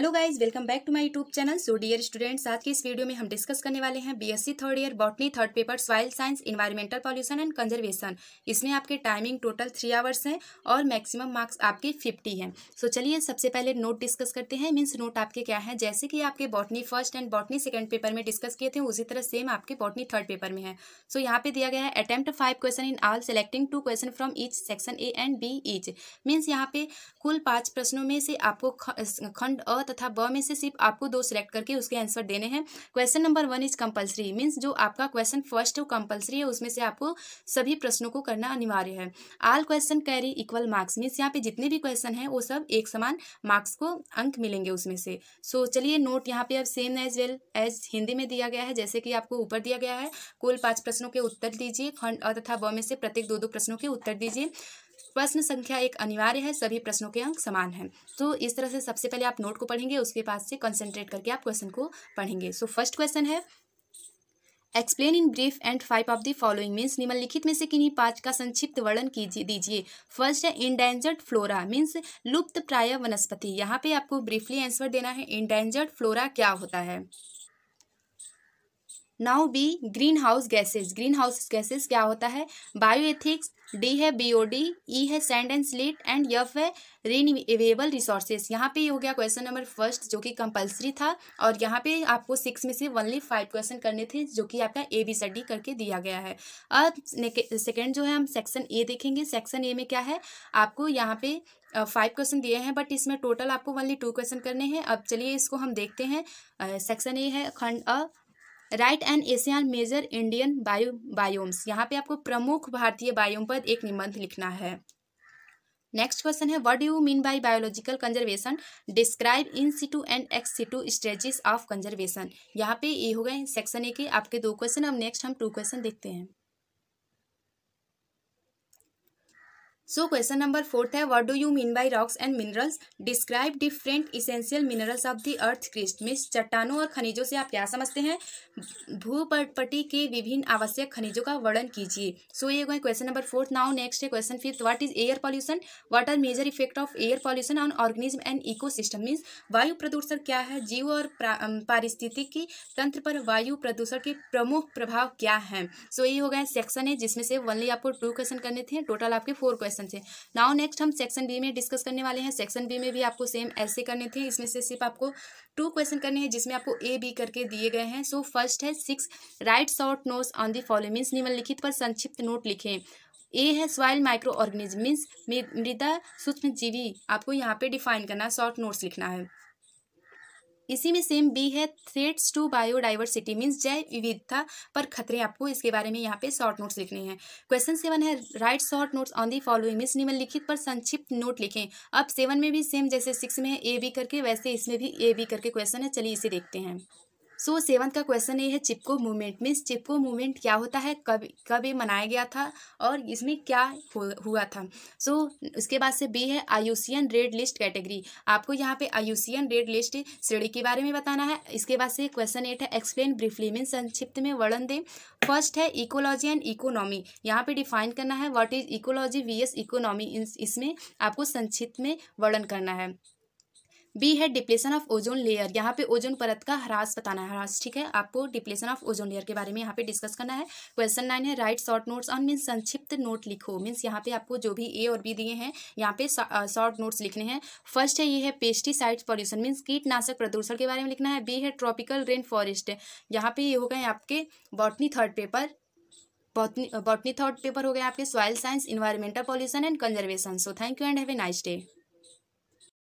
hello guys welcome back to my YouTube channel so dear students आज के इस video में हम डिस्कस करने वाले हैं BSc third year botany third paper soil science environmental pollution and conservation इसमें आपके टाइमिंग टोटल थ्री आवर्स हैं और मैक्सिमम मार्क्स आपके फिफ्टी हैं सो so, चलिए सबसे पहले नोट डिस्कस करते हैं मीन्स नोट आपके क्या है जैसे कि आपके botany first and botany second paper में डिस्कस किए थे उसी तरह सेम आपके बॉटनी थर्ड पेपर में है सो so, यहाँ पे दिया गया है attempt five question in all selecting two question from each section A and B each means यहाँ पे कुल पाँच प्रश्नों में से आपको खंड और तथा ब में से सिर्फ आपको दो सिलेक्ट करके उसके आंसर देने हैं question number one is compulsory means जो आपका क्वेश्चन फर्स्ट है वो कंपल्सरी है उसमें से आपको सभी प्रश्नों को करना अनिवार्य है all question carry equal marks means यहाँ पे जितने भी क्वेश्चन हैं वो सब एक समान मार्क्स को अंक मिलेंगे उसमें से सो so, चलिए नोट यहाँ पे अब same as well as Hindi में दिया गया है जैसे कि आपको ऊपर दिया गया है कुल पाँच प्रश्नों के उत्तर दीजिए खंड तथा ब में से प्रत्येक दो दो प्रश्नों के उत्तर दीजिए प्रश्न संख्या एक अनिवार्य है सभी प्रश्नों के अंक समान हैं तो इस तरह से सबसे पहले आप नोट को पढ़ेंगे उसके पास से कंसंट्रेट करके आप क्वेश्चन को पढ़ेंगे सो फर्स्ट क्वेश्चन है explain in brief and five of the following means निम्नलिखित में से किन्हीं पांच का संक्षिप्त वर्णन कीजिए दीजिए फर्स्ट है इंडेंजर्ड फ्लोरा मीन्स लुप्त प्राय वनस्पति यहाँ पे आपको ब्रीफली आंसर देना है इंडेंजर्ड फ्लोरा क्या होता है now B green house gases green house gases क्या होता है बायोएथिक्स डी है बीओडी ई e है sand and sleet and F है रीन्यूएबल रिसोर्सेज यहाँ पे ये हो गया क्वेश्चन नंबर फर्स्ट जो कि कंपलसरी था और यहाँ पे आपको सिक्स में से ओनली फाइव क्वेश्चन करने थे जो कि आपका ए बी डी करके दिया गया है अब सेकेंड जो है हम सेक्शन ए देखेंगे सेक्शन ए में क्या है आपको यहाँ पे फाइव क्वेश्चन दिए हैं बट इसमें टोटल आपको ओनली टू क्वेश्चन करने हैं अब चलिए इसको हम देखते हैं सेक्शन ए है खंड अ right and Asian major Indian bio biomes यहाँ पे आपको प्रमुख भारतीय बायोम पर एक निबंध लिखना है नेक्स्ट क्वेश्चन है what do you mean by biological conservation describe in situ and ex situ stages of conservation यहाँ पे ये हो गए सेक्शन ए के आपके दो क्वेश्चन अब नेक्स्ट हम टू क्वेश्चन देखते हैं सो क्वेश्चन नंबर फोर्थ है what do you mean by rocks and minerals describe different essential minerals of the earth crust means चट्टानों और खनिजों से आप क्या समझते हैं भूपटपटी के विभिन्न आवश्यक खनिजों का वर्णन कीजिए सो so, ये हुए question number fourth now next है question fifth what is air pollution what are major effect of air pollution on organism and ecosystem means वायु प्रदूषण क्या है जीव और पारिस्थितिकी तंत्र पर वायु प्रदूषण के प्रमुख प्रभाव क्या है सो so, ये हो गए सेक्शन है जिसमें से वनली आपको टू क्वेश्चन करने थे टोटल आपके फोर क्वेश्चन सेक्शन से नाउ नेक्स्ट हम सेक्शन बी में डिस्कस करने वाले हैं सेक्शन बी में भी आपको सेम ऐसे करने थे इसमें से सिर्फ आपको टू क्वेश्चन करने हैं जिसमें आपको ए बी करके दिए गए हैं सो फर्स्ट है six right short notes on the follow means निम्नलिखित पर संक्षिप्त नोट लिखें ए है सॉइल माइक्रो ऑर्गेनिज्म मीन्स मृदा सूक्ष्म जीवी आपको यहाँ पे डिफाइन करना शॉर्ट नोट्स लिखना है इसी में सेम बी है थ्रेट्स टू बायोडाइवर्सिटी मीन्स जैव विविधता पर खतरे आपको इसके बारे में यहाँ पे शॉर्ट नोट्स लिखने हैं क्वेश्चन सेवन है right short notes on the following means निम्नलिखित पर संक्षिप्त नोट लिखें अब सेवन में भी सेम जैसे सिक्स में है ए बी करके वैसे इसमें भी ए बी करके क्वेश्चन है चलिए इसे देखते हैं सो so, सेवन्थ का क्वेश्चन ये है Chipko movement means Chipko movement क्या होता है कब कब ये मनाया गया था और इसमें क्या हो, हुआ था सो so, उसके बाद से बी है आयुसियन रेड लिस्ट कैटेगरी आपको यहाँ पे आयुसियन रेड लिस्ट श्रेणी के बारे में बताना है इसके बाद से क्वेश्चन एट है एक्सप्लेन ब्रीफली मीन्स संक्षिप्त में वर्णन दें फर्स्ट है इकोलॉजी एंड इकोनॉमी यहाँ पे डिफाइन करना है what is ecology V S economy इसमें आपको संक्षिप्त में वर्णन करना है बी है डिप्लेशन ऑफ ओजोन लेयर यहाँ पे ओजोन परत का ह्रास बताना है ह्रास ठीक है आपको डिप्लेशन ऑफ ओजोन लेयर के बारे में यहाँ पे डिस्कस करना है क्वेश्चन नाइन है right short notes on means संक्षिप्त नोट लिखो मीन्स यहाँ पे आपको जो भी ए और बी दिए हैं यहाँ पे शॉर्ट नोट्स लिखने हैं फर्स्ट है ये है पेस्टिसाइड पॉल्यूशन मीन्स कीटनाशक प्रदूषण के बारे में लिखना है बी है ट्रॉपिकल रेन फॉरेस्ट यहाँ पे ये हो गए आपके botany third paper botany botany third paper हो गए आपके soil science environmental pollution and conservation so thank you and have a nice day